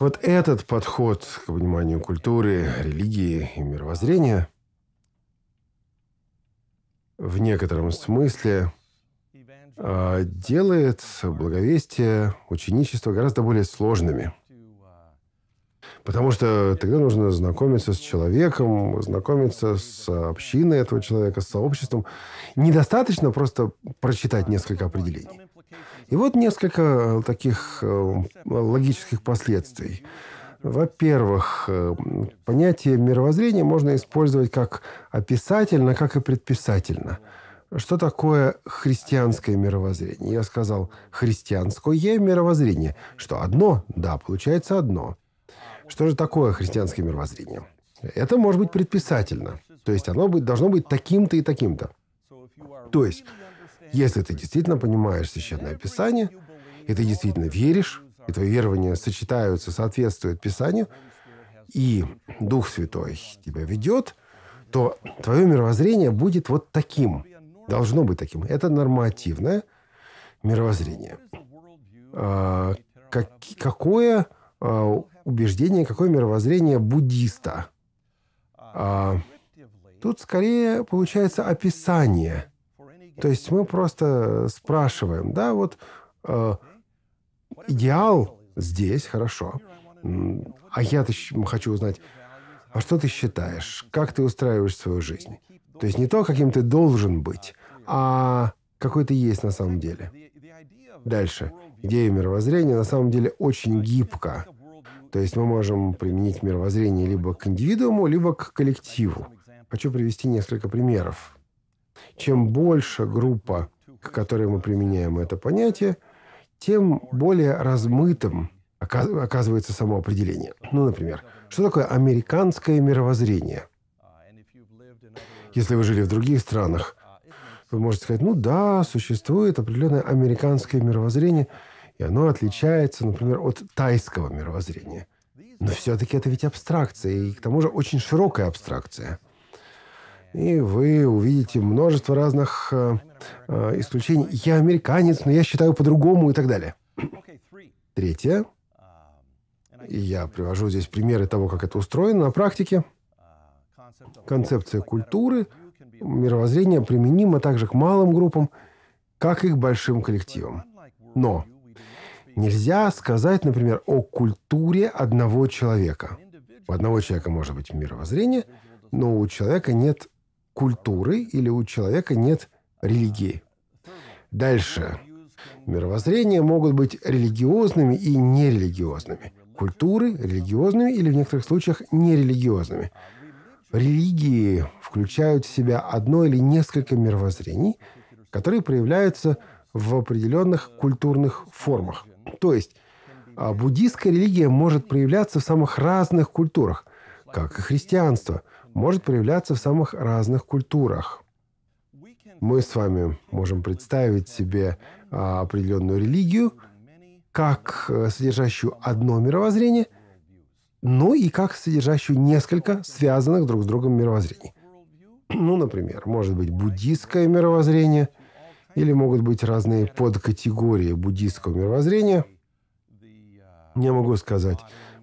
Вот этот подход к пониманию культуры, религии и мировоззрения в некотором смысле а, делает благовестие, ученичество гораздо более сложными. Потому что тогда нужно знакомиться с человеком, знакомиться с общиной этого человека, с сообществом. Недостаточно просто прочитать несколько определений. И вот несколько э, таких э, логических последствий. Во-первых, э, понятие мировоззрения можно использовать как описательно, как и предписательно. Что такое христианское мировоззрение? Я сказал христианское мировоззрение. Что одно? Да, получается одно. Что же такое христианское мировоззрение? Это может быть предписательно. То есть оно должно быть таким-то и таким-то. То есть если ты действительно понимаешь Священное Писание, и ты действительно веришь, и твои верования сочетаются, соответствуют Писанию, и Дух Святой тебя ведет, то твое мировоззрение будет вот таким. Должно быть таким. Это нормативное мировоззрение. А, как, какое а, убеждение, какое мировоззрение буддиста? А, тут скорее получается описание то есть мы просто э, спрашиваем, да, вот э, идеал здесь, хорошо. А я хочу узнать, а что ты считаешь, как ты устраиваешь свою жизнь? То есть не то, каким ты должен быть, а какой ты есть на самом деле. Дальше. Идея мировоззрения на самом деле очень гибка. То есть мы можем применить мировоззрение либо к индивидууму, либо к коллективу. Хочу привести несколько примеров. Чем больше группа, к которой мы применяем это понятие, тем более размытым оказывается само определение. Ну, например, что такое американское мировоззрение? Если вы жили в других странах, вы можете сказать, ну да, существует определенное американское мировоззрение, и оно отличается, например, от тайского мировоззрения. Но все-таки это ведь абстракция, и к тому же очень широкая абстракция – и вы увидите множество разных э, э, исключений. Я американец, но я считаю по-другому и так далее. Третье. Я привожу здесь примеры того, как это устроено на практике. Концепция культуры, мировоззрения применима также к малым группам, как и к большим коллективам. Но нельзя сказать, например, о культуре одного человека. У одного человека может быть мировоззрение, но у человека нет культуры или у человека нет религии. Дальше. Мировоззрения могут быть религиозными и нерелигиозными. Культуры – религиозными или в некоторых случаях нерелигиозными. Религии включают в себя одно или несколько мировоззрений, которые проявляются в определенных культурных формах. То есть а, буддийская религия может проявляться в самых разных культурах, как и христианство, может проявляться в самых разных культурах. Мы с вами можем представить себе а, определенную религию, как э, содержащую одно мировоззрение, но ну и как содержащую несколько связанных друг с другом мировоззрений. Ну, например, может быть буддийское мировоззрение, или могут быть разные подкатегории буддийского мировоззрения. Я могу сказать,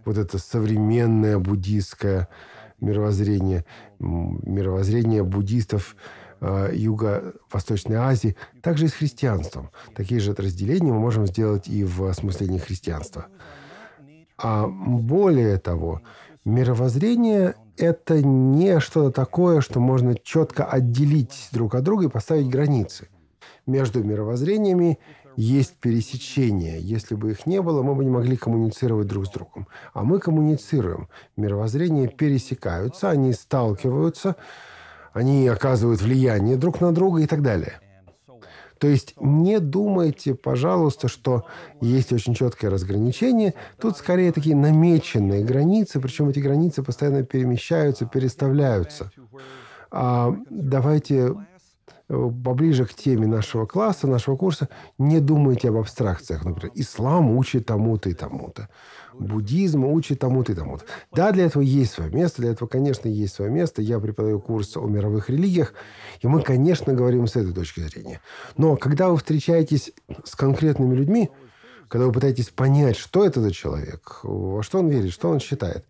вот это современное буддийское Мировоззрение, мировоззрение буддистов э, Юго-Восточной Азии, также и с христианством. Такие же разделения мы можем сделать и в осмыслении христианства. А более того, мировоззрение – это не что-то такое, что можно четко отделить друг от друга и поставить границы между мировоззрениями есть пересечения. Если бы их не было, мы бы не могли коммуницировать друг с другом. А мы коммуницируем. Мировоззрения пересекаются, они сталкиваются, они оказывают влияние друг на друга и так далее. То есть не думайте, пожалуйста, что есть очень четкое разграничение. Тут скорее такие намеченные границы, причем эти границы постоянно перемещаются, переставляются. А, давайте поближе к теме нашего класса, нашего курса, не думайте об абстракциях. Например, ислам учит тому-то и тому-то. Буддизм учит тому-то и тому-то. Да, для этого есть свое место. Для этого, конечно, есть свое место. Я преподаю курс о мировых религиях. И мы, конечно, говорим с этой точки зрения. Но когда вы встречаетесь с конкретными людьми, когда вы пытаетесь понять, что это за человек, во что он верит, что он считает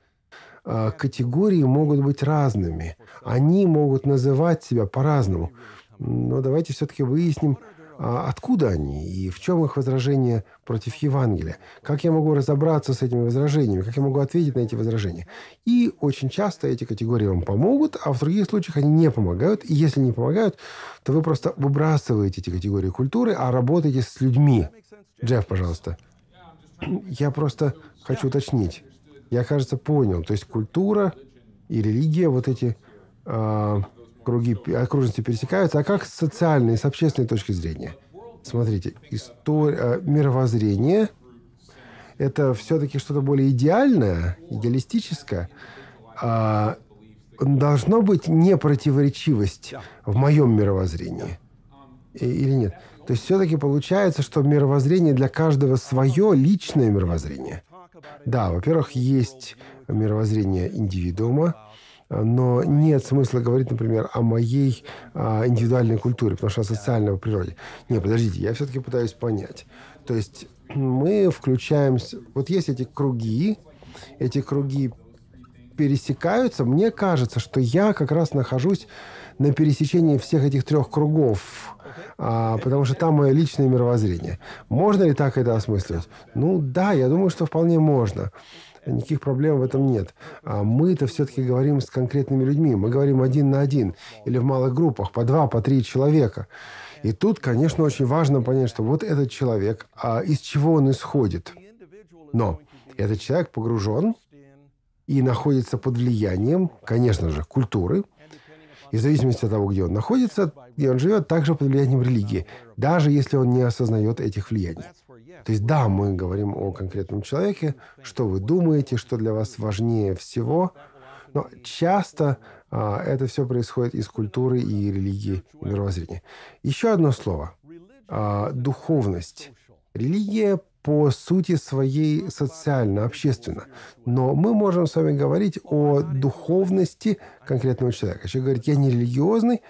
а, – категории могут быть разными. Они могут называть себя по-разному. Но давайте все-таки выясним, а откуда они и в чем их возражение против Евангелия. Как я могу разобраться с этими возражениями, как я могу ответить на эти возражения. И очень часто эти категории вам помогут, а в других случаях они не помогают. И если не помогают, то вы просто выбрасываете эти категории культуры, а работаете с людьми. Джефф, пожалуйста. Я просто хочу уточнить. Я, кажется, понял. То есть культура и религия, вот эти... Э, круги окружности пересекаются, а как с социальной, с общественной точки зрения. Смотрите, история, э, мировоззрение – это все-таки что-то более идеальное, идеалистическое. А должно быть непротиворечивость в моем мировоззрении или нет? То есть все-таки получается, что мировоззрение для каждого свое личное мировоззрение. Да, во-первых, есть мировоззрение индивидуума, но нет смысла говорить, например, о моей а, индивидуальной культуре, потому что социальная в природе. Не, подождите, я все-таки пытаюсь понять. То есть мы включаемся... Вот есть эти круги, эти круги пересекаются. Мне кажется, что я как раз нахожусь на пересечении всех этих трех кругов, а, потому что там мое личное мировоззрение. Можно ли так это осмысливать? Ну да, я думаю, что вполне можно никаких проблем в этом нет. А мы-то все-таки говорим с конкретными людьми. Мы говорим один на один или в малых группах, по два, по три человека. И тут, конечно, очень важно понять, что вот этот человек, а из чего он исходит. Но этот человек погружен и находится под влиянием, конечно же, культуры, и в зависимости от того, где он находится, где он живет, также под влиянием религии, даже если он не осознает этих влияний. То есть да, мы говорим о конкретном человеке, что вы думаете, что для вас важнее всего, но часто а, это все происходит из культуры и религии, и мировоззрения. Еще одно слово. А, духовность. Религия по сути своей социально, общественно. Но мы можем с вами говорить о духовности конкретного человека. Человек говорит, я не религиозный,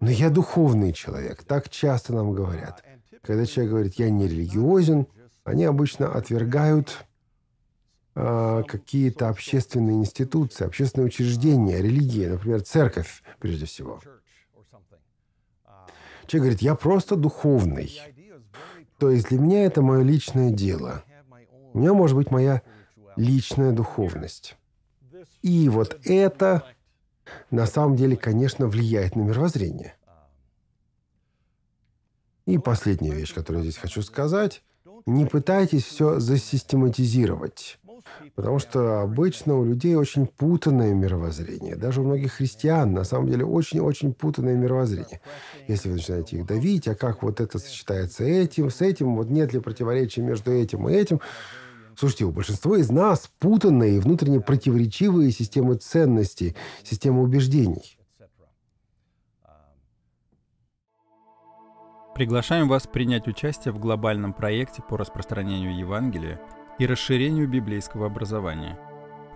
но я духовный человек. Так часто нам говорят. Когда человек говорит, я не религиозен, они обычно отвергают э, какие-то общественные институции, общественные учреждения, религии, например, церковь прежде всего. Человек говорит, я просто духовный. То есть для меня это мое личное дело. У меня может быть моя личная духовность. И вот это на самом деле, конечно, влияет на мировоззрение. И последняя вещь, которую здесь хочу сказать. Не пытайтесь все засистематизировать. Потому что обычно у людей очень путанное мировоззрение. Даже у многих христиан, на самом деле, очень-очень путанное мировоззрение. Если вы начинаете их давить, а как вот это сочетается этим, с этим, вот нет ли противоречия между этим и этим. Слушайте, у большинства из нас путанные и внутренне противоречивые системы ценностей, системы убеждений. Приглашаем вас принять участие в глобальном проекте по распространению Евангелия и расширению библейского образования.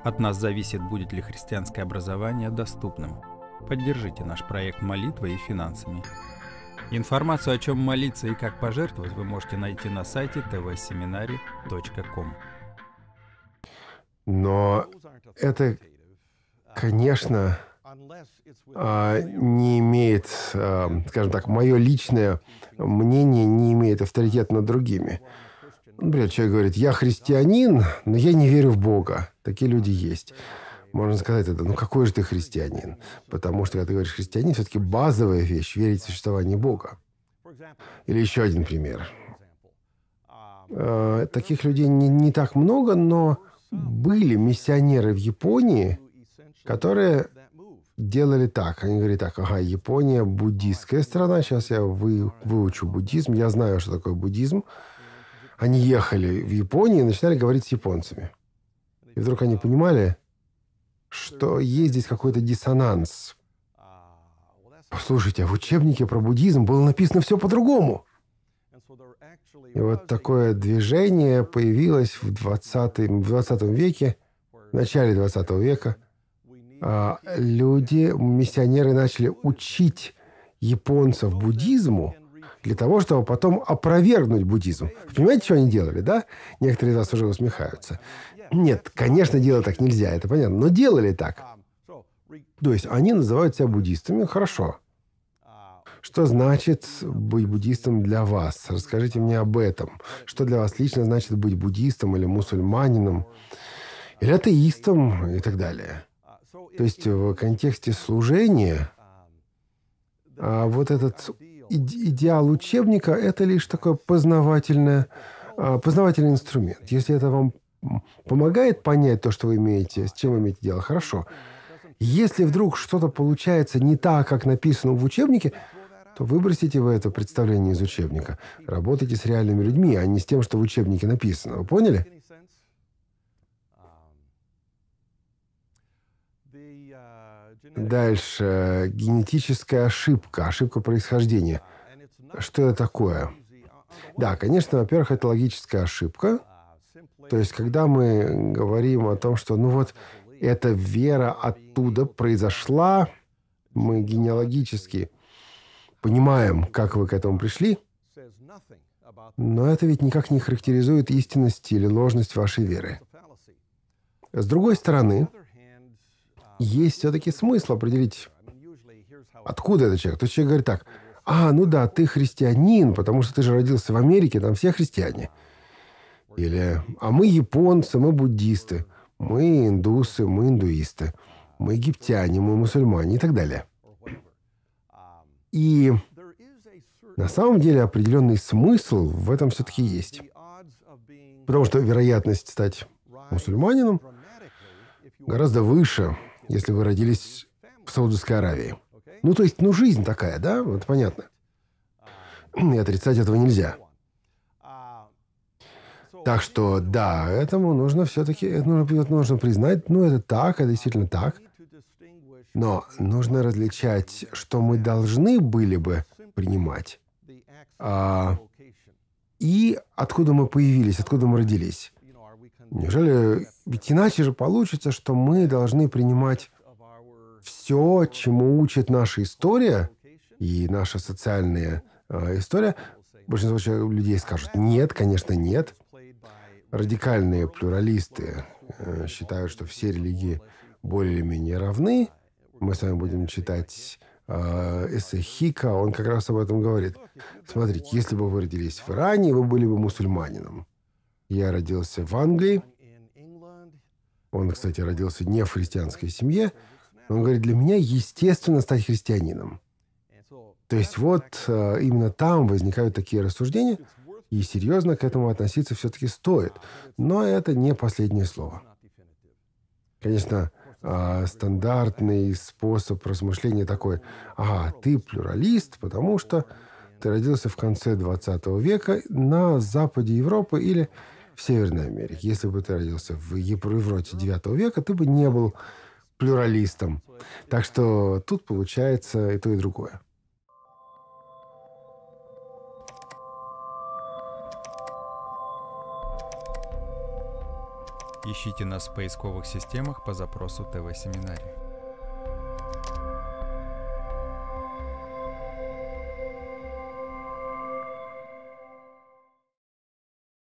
От нас зависит, будет ли христианское образование доступным. Поддержите наш проект молитвой и финансами. Информацию, о чем молиться и как пожертвовать, вы можете найти на сайте tvseminari.com. Но это, конечно, а, не имеет, а, скажем так, мое личное мнение не имеет авторитета над другими. Например, человек говорит, я христианин, но я не верю в Бога. Такие люди есть. Можно сказать это, ну какой же ты христианин? Потому что, когда ты говоришь христианин, все-таки базовая вещь – верить в существование Бога. Или еще один пример. А, таких людей не, не так много, но были миссионеры в Японии, которые делали так. Они говорили так, ага, Япония буддийская страна, сейчас я вы, выучу буддизм, я знаю, что такое буддизм. Они ехали в Японию и начинали говорить с японцами. И вдруг они понимали, что есть здесь какой-то диссонанс. Послушайте, а в учебнике про буддизм было написано все по-другому. И вот такое движение появилось в 20, в 20 веке, в начале 20 века – а, люди, миссионеры начали учить японцев буддизму для того, чтобы потом опровергнуть буддизм. Вы понимаете, что они делали, да? Некоторые из вас уже усмехаются. Нет, конечно, делать так нельзя, это понятно, но делали так. То есть они называют себя буддистами, хорошо. Что значит быть буддистом для вас? Расскажите мне об этом. Что для вас лично значит быть буддистом или мусульманином, или атеистом и так далее? То есть в контексте служения, а вот этот идеал учебника – это лишь такой познавательный, а, познавательный инструмент. Если это вам помогает понять то, что вы имеете, с чем вы имеете дело, хорошо. Если вдруг что-то получается не так, как написано в учебнике, то выбросите вы это представление из учебника. Работайте с реальными людьми, а не с тем, что в учебнике написано. Вы поняли? Э, дальше. Генетическая ошибка, ошибка происхождения. Что это такое? Да, конечно, во-первых, это логическая ошибка. То есть, когда мы говорим о том, что, ну вот, эта вера оттуда произошла, мы генеалогически понимаем, как вы к этому пришли, но это ведь никак не характеризует истинность или ложность вашей веры. С другой стороны, есть все-таки смысл определить, откуда этот человек. То есть человек говорит так, а, ну да, ты христианин, потому что ты же родился в Америке, там все христиане. Или, а мы японцы, мы буддисты, мы индусы, мы индуисты, мы египтяне, мы мусульмане и так далее. И на самом деле определенный смысл в этом все-таки есть. Потому что вероятность стать мусульманином гораздо выше, если вы родились в Саудовской Аравии. Ну, то есть, ну, жизнь такая, да? Это понятно. И отрицать этого нельзя. Так что, да, этому нужно все-таки, это нужно, нужно признать, ну, это так, это действительно так. Но нужно различать, что мы должны были бы принимать, а, и откуда мы появились, откуда мы родились. Неужели... Ведь иначе же получится, что мы должны принимать все, чему учит наша история и наша социальная э, история. Большинство людей скажут, нет, конечно, нет. Радикальные плюралисты э, считают, что все религии более менее равны. Мы с вами будем читать а, эссе Хика, он как раз об этом говорит. Смотрите, если бы вы родились в Иране, вы были бы мусульманином. Я родился в Англии. Он, кстати, родился не в христианской семье. Он говорит, для меня естественно стать христианином. То есть вот э, именно там возникают такие рассуждения, и серьезно к этому относиться все-таки стоит. Но это не последнее слово. Конечно, э, стандартный способ размышления такой, ага, ты плюралист, потому что ты родился в конце 20 века на западе Европы или в Северной Америке. Если бы ты родился в Европе 9 века, ты бы не был плюралистом. Так что тут получается и то, и другое. Ищите нас в поисковых системах по запросу ТВ-семинария.